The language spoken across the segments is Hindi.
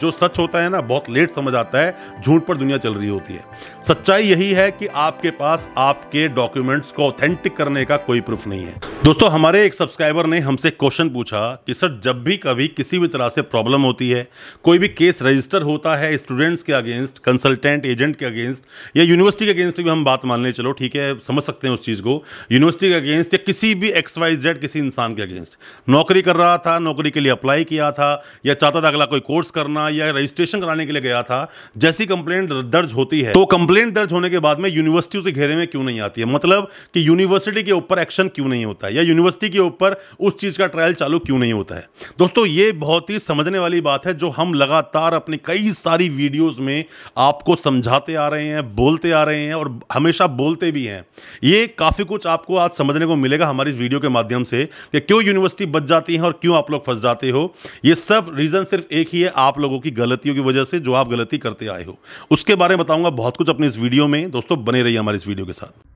जो सच होता है ना बहुत लेट समझ आता है झूठ पर दुनिया चल रही होती है सच्चाई यही है कि आपके पास आपके डॉक्यूमेंट्स को ऑथेंटिक करने का कोई प्रूफ नहीं है दोस्तों हमारे एक सब्सक्राइबर ने हमसे क्वेश्चन पूछा कि सर जब भी कभी किसी भी तरह से प्रॉब्लम होती है कोई भी केस रजिस्टर होता है स्टूडेंट्स के अगेंस्ट कंसल्टेंट एजेंट के अगेंस्ट या यूनिवर्सिटी के अगेंस्ट भी हम बात मान लें चलो ठीक है समझ सकते हैं उस चीज़ को यूनिवर्सिटी के अगेंस्ट या किसी भी एक्स वाई जेड किसी इंसान के अगेंस्ट नौकरी कर रहा था नौकरी के लिए अप्लाई किया था या चाहता था अगला कोई कोर्स करना करना या रजिस्ट्रेशन कराने के लिए गया था जैसी कंप्लेंट दर्ज होती है तो कंप्लेंट दर्ज होने के बाद में यूनिवर्सिटी उसे घेरे में क्यों नहीं आती है मतलब कि यूनिवर्सिटी के ऊपर एक्शन क्यों नहीं होता है या यूनिवर्सिटी के ऊपर उस चीज़ का ट्रायल चालू क्यों नहीं होता है दोस्तों ये बहुत ही समझने वाली बात है जो हम लगातार अपनी कई सारी वीडियोज़ में आपको समझाते आ रहे हैं बोलते आ रहे हैं और हमेशा बोलते भी हैं ये काफ़ी कुछ आपको आज समझने को मिलेगा हमारी इस वीडियो के माध्यम से कि क्यों यूनिवर्सिटी बच जाती है और क्यों आप लोग फंस जाते हो ये सब रीज़न सिर्फ एक ही है आप लोगों लोगों की गलतियों की वजह से जो आप गलती करते आए हो उसके बारे में बताऊंगा बहुत कुछ अपने इस वीडियो में दोस्तों बने रहिए हमारे इस वीडियो के साथ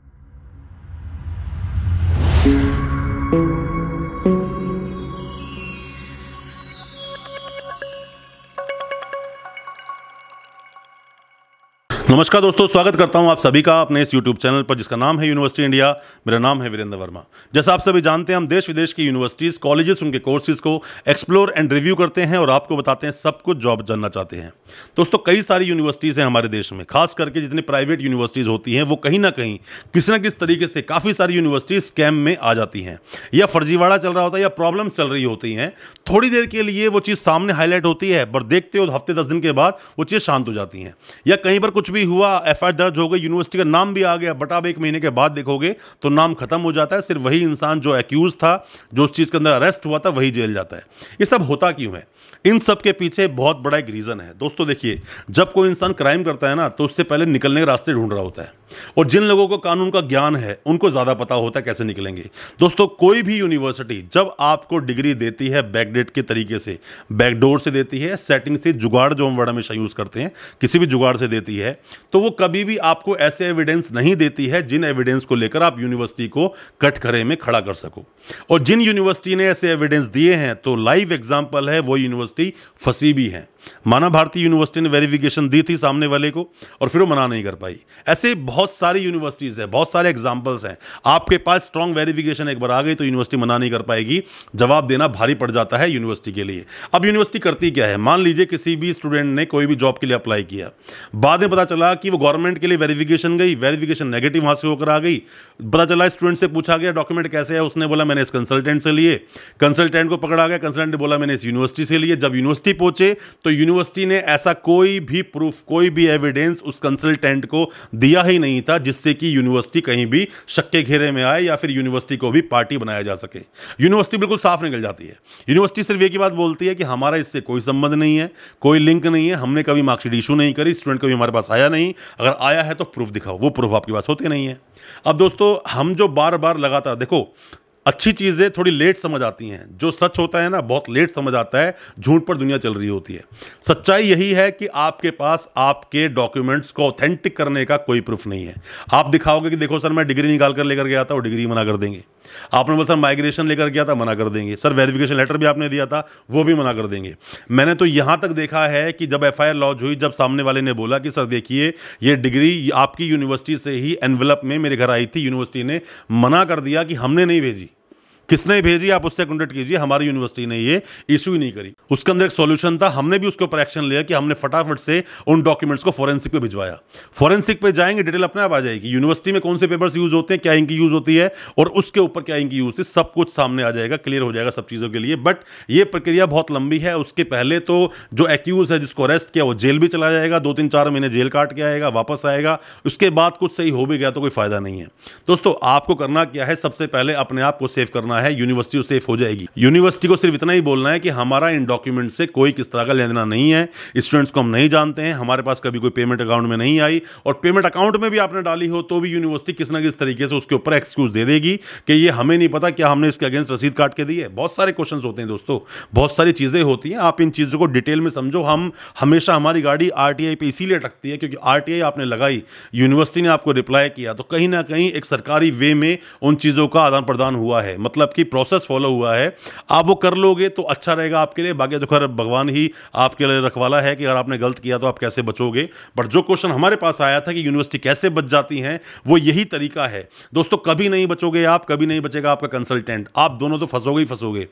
नमस्कार दोस्तों स्वागत करता हूं आप सभी का अपने इस YouTube चैनल पर जिसका नाम है यूनिवर्सिटी इंडिया मेरा नाम है वीरेंद्र वर्मा जैसा आप सभी जानते हैं हम देश विदेश की यूनिवर्सिटीज़ कॉलेजेस उनके कोर्सेज को एक्सप्लोर एंड रिव्यू करते हैं और आपको बताते हैं सब कुछ जॉब जानना चाहते हैं दोस्तों कई सारी यूनिवर्सिटीज़ हैं हमारे देश में खास करके जितनी प्राइवेट यूनिवर्सिटीज़ होती हैं वो कहीं ना कहीं किसी न किस तरीके से काफ़ी सारी यूनिवर्सिटीज़ स्कैम में आ जाती हैं या फर्जीवाड़ा चल रहा होता है या प्रॉब्लम चल रही होती हैं थोड़ी देर के लिए वो चीज़ सामने हाईलाइट होती है पर देखते हो हफ्ते दस दिन के बाद वो चीज़ शांत हो जाती हैं या कहीं पर कुछ भी भी हुआ एफ दर्ज हो गई यूनिवर्सिटी का नाम भी आ गया बट आप एक महीने के बाद देखोगे तो नाम खत्म हो जाता है सिर्फ वही इंसान जो एक्यूज था जो उस चीज़ के अंदर अरेस्ट हुआ था वही जेल जाता है ये सब होता क्यों है इन सब के पीछे बहुत बड़ा एक रीज़न है दोस्तों देखिए जब कोई इंसान क्राइम करता है ना तो उससे पहले निकलने के रास्ते ढूंढ रहा होता है और जिन लोगों को कानून का ज्ञान है उनको ज़्यादा पता होता है कैसे निकलेंगे दोस्तों कोई भी यूनिवर्सिटी जब आपको डिग्री देती है बैकडेट के तरीके से बैकडोर से देती है सेटिंग से जुगाड़ जो हम वर्ड हमेशा यूज़ करते हैं किसी भी जुगाड़ से देती है तो वो कभी भी आपको ऐसे एविडेंस नहीं देती है जिन एविडेंस को लेकर आप यूनिवर्सिटी को कटखरे में खड़ा कर सको और जिन यूनिवर्सिटी ने ऐसे एविडेंस दिए हैं तो लाइव एग्जाम्पल है वो यूनिवर्सिटी फंसी भी हैं माना भारतीय यूनिवर्सिटी ने वेरिफिकेशन दी थी सामने वाले को और फिर वो मना नहीं कर पाई ऐसे बहुत सारी यूनिवर्सिटीज़ हैं बहुत सारे एग्जाम्पल्स हैं आपके पास स्ट्रांग वेरिफिकेशन एक बार आ गई तो यूनिवर्सिटी मना नहीं कर पाएगी जवाब देना भारी पड़ जाता है यूनिवर्सिटी के लिए अब यूनिवर्सिटी करती क्या है मान लीजिए किसी भी स्टूडेंट ने कोई भी जॉब के लिए अप्लाई किया बाद में पता चला कि वो गवर्नमेंट के लिए वेरीफिकेशन गई वेरीफिकेशन नेगेटिव वहाँ से होकर आ गई पता चला स्टूडेंट से पूछा गया डॉक्यूमेंट कैसे है उसने बोला मैंने इस कंसल्टेंट से लिए कंसल्टेंट को पकड़ा गया कंसल्टेंट ने बोला मैंने इस यूनिवर्सिटी से लिए जब यूनिवर्सिटी पहुंचे तो यूनिवर्सिटी ने ऐसा कोई भी प्रूफ कोई भी एविडेंस उस कंसल्टेंट को दिया ही नहीं था जिससे कि यूनिवर्सिटी कहीं भी शक के घेरे में आए या फिर यूनिवर्सिटी को भी पार्टी बनाया जा सके यूनिवर्सिटी बिल्कुल साफ निकल जाती है यूनिवर्सिटी सिर्फ एक ही बात बोलती है कि हमारा इससे कोई संबंध नहीं है कोई लिंक नहीं है हमने कभी मार्कशीट इशू नहीं करी स्टूडेंट कभी हमारे पास आया नहीं अगर आया है तो प्रूफ दिखाओ वो प्रूफ आपके पास होते नहीं है अब दोस्तों हम जो बार बार लगातार देखो अच्छी चीज़ें थोड़ी लेट समझ आती हैं जो सच होता है ना बहुत लेट समझ आता है झूठ पर दुनिया चल रही होती है सच्चाई यही है कि आपके पास आपके डॉक्यूमेंट्स को ऑथेंटिक करने का कोई प्रूफ नहीं है आप दिखाओगे कि देखो सर मैं डिग्री निकाल कर लेकर गया था वो डिग्री मना कर देंगे आपने बोला सर माइग्रेशन लेकर गया था मना कर देंगे सर वेरिफिकेशन लेटर भी आपने दिया था वो भी मना कर देंगे मैंने तो यहां तक देखा है कि जब एफ आई लॉन्च हुई जब सामने वाले ने बोला कि सर देखिए ये डिग्री आपकी यूनिवर्सिटी से ही एनवलप में मेरे घर आई थी यूनिवर्सिटी ने मना कर दिया कि हमने नहीं भेजी किसने भेजी आप उससे कॉन्टेक्ट कीजिए हमारी यूनिवर्सिटी ने ये इश्यू ही नहीं करी उसके अंदर एक सॉल्यूशन था हमने भी उसके ऊपर एक्शन लिया कि हमने फटाफट से उन डॉक्यूमेंट्स को फॉरेंसिक पे भिजवाया फॉरेंसिक पे जाएंगे डिटेल अपने आप आ जाएगी यूनिवर्सिटी में कौन से पेपर्स यूज होते हैं क्या इनकी यूज होती है और उसके ऊपर क्या इनकी यूज थी सब कुछ सामने आ जाएगा क्लियर हो जाएगा सब चीज़ों के लिए बट ये प्रक्रिया बहुत लंबी है उसके पहले तो जो एक्यूज है जिसको अरेस्ट किया वो जेल भी चला जाएगा दो तीन चार महीने जेल काट के आएगा वापस आएगा उसके बाद कुछ सही हो भी गया तो कोई फायदा नहीं है दोस्तों आपको करना क्या है सबसे पहले अपने आप को सेव करना करना है यूनिवर्सिटी सेफ हो जाएगी यूनिवर्सिटी को सिर्फ इतना ही बोलना है कि हमारा इन डॉक्यूमेंट से कोई किस तरह का लेन नहीं है स्टूडेंट्स को हम नहीं जानते हैं हमारे पास कभी कोई पेमेंट अकाउंट में नहीं आई और पेमेंट अकाउंट में भी आपने डाली हो तो भी यूनिवर्सिटी किस ना किस तरीके से उसके ऊपर एक्सक्यूज दे देगी कि ये हमें नहीं पता क्या हमने इसके अगेंस्ट रसीद काट के दी है बहुत सारे क्वेश्चन होते हैं दोस्तों बहुत सारी चीज़ें होती हैं आप इन चीज़ों को डिटेल में समझो हम हमेशा हमारी गाड़ी आर टी इसीलिए अटकती है क्योंकि आर आपने लगाई यूनिवर्सिटी ने आपको रिप्लाई किया तो कहीं ना कहीं एक सरकारी वे में उन चीज़ों का आदान प्रदान हुआ है मतलब मतलब कि प्रोसेस फॉलो हुआ है आप वो कर लोगे तो अच्छा रहेगा आपके लिए बाकी तो खैर भगवान ही आपके लिए रखवाला है कि अगर आपने गलत किया तो आप कैसे बचोगे बट जो क्वेश्चन हमारे पास आया था कि यूनिवर्सिटी कैसे बच जाती हैं वो यही तरीका है दोस्तों कभी नहीं बचोगे आप कभी नहीं बचेगा आपका कंसल्टेंट आप दोनों तो फंसोगे ही फंसोगे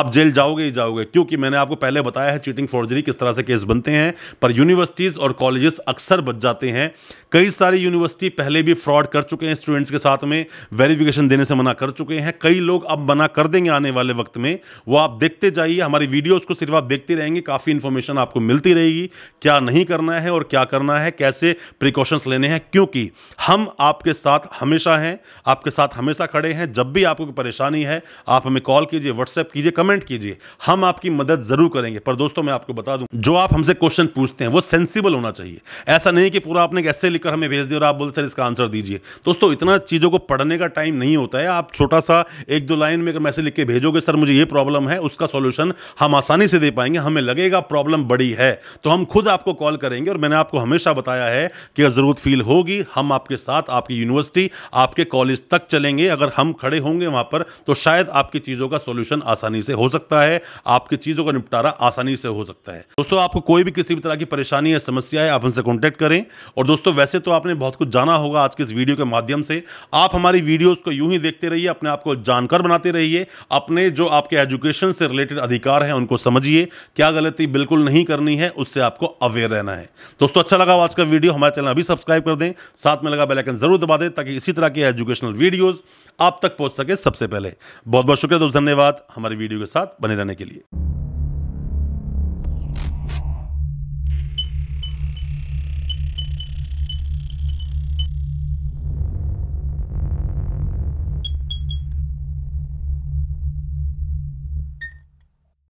आप जेल जाओगे ही जाओगे क्योंकि मैंने आपको पहले बताया है चीटिंग फॉर्जरी किस तरह से केस बनते हैं पर यूनिवर्सिटीज़ और कॉलेजेस अक्सर बच जाते हैं कई सारी यूनिवर्सिटी पहले भी फ्रॉड कर चुके हैं स्टूडेंट्स के साथ में वेरिफिकेशन देने से मना कर चुके हैं कई लोग अब बना कर देंगे आने वाले वक्त में वो आप देखते जाइए हमारी वीडियोस को सिर्फ आप देखते रहेंगे काफ़ी इन्फॉर्मेशन आपको मिलती रहेगी क्या नहीं करना है और क्या करना है कैसे प्रिकॉशंस लेने हैं क्योंकि हम आपके साथ हमेशा हैं आपके साथ हमेशा खड़े हैं जब भी आपको परेशानी है आप हमें कॉल कीजिए व्हाट्सएप कीजिए कमेंट कीजिए हम आपकी मदद ज़रूर करेंगे पर दोस्तों मैं आपको बता दूँ जो आप हमसे क्वेश्चन पूछते हैं वो सेंसिबल होना चाहिए ऐसा नहीं कि पूरा आपने कैसे लिखकर हमें भेज दिया और आप बोलते सर इसका आंसर दीजिए दोस्तों इतना चीज़ों को पढ़ने का टाइम नहीं होता है आप छोटा सा एक दो लाइन में अगर मैसेज लिख के भेजोगे सर मुझे ये प्रॉब्लम है उसका सोल्यूशन हम आसानी से दे पाएंगे हमें लगेगा प्रॉब्लम बड़ी है तो हम खुद आपको कॉल करेंगे और मैंने आपको हमेशा बताया है कि अगर ज़रूरत फील होगी हम आपके साथ आपकी यूनिवर्सिटी आपके कॉलेज तक चलेंगे अगर हम खड़े होंगे वहाँ पर तो शायद आपकी चीज़ों का सोल्यूशन आसानी से हो सकता है आपकी चीज़ों का निपटारा आसानी से हो सकता है दोस्तों आपको कोई भी किसी भी तरह की परेशानी या समस्या है आप हमसे कॉन्टैक्ट करें और दोस्तों वैसे तो आपने बहुत कुछ जाना होगा आज के इस वीडियो के माध्यम से आप हमारी वीडियोज़ को यूँ ही देखते रहिए अपने आप को जानकार बना बनाते रहिए अपने जो आपके एजुकेशन से रिलेटेड अधिकार हैं उनको समझिए क्या गलती बिल्कुल नहीं करनी है उससे आपको अवेयर रहना है दोस्तों अच्छा लगा आज का वीडियो हमारे चैनल अभी सब्सक्राइब कर दें साथ में लगा बेलाइकन जरूर दबा दें ताकि इसी तरह के एजुकेशनल वीडियोज़ आप तक पहुंच सके सबसे पहले बहुत बहुत शुक्रिया दोस्त धन्यवाद हमारी वीडियो के साथ बने रहने के लिए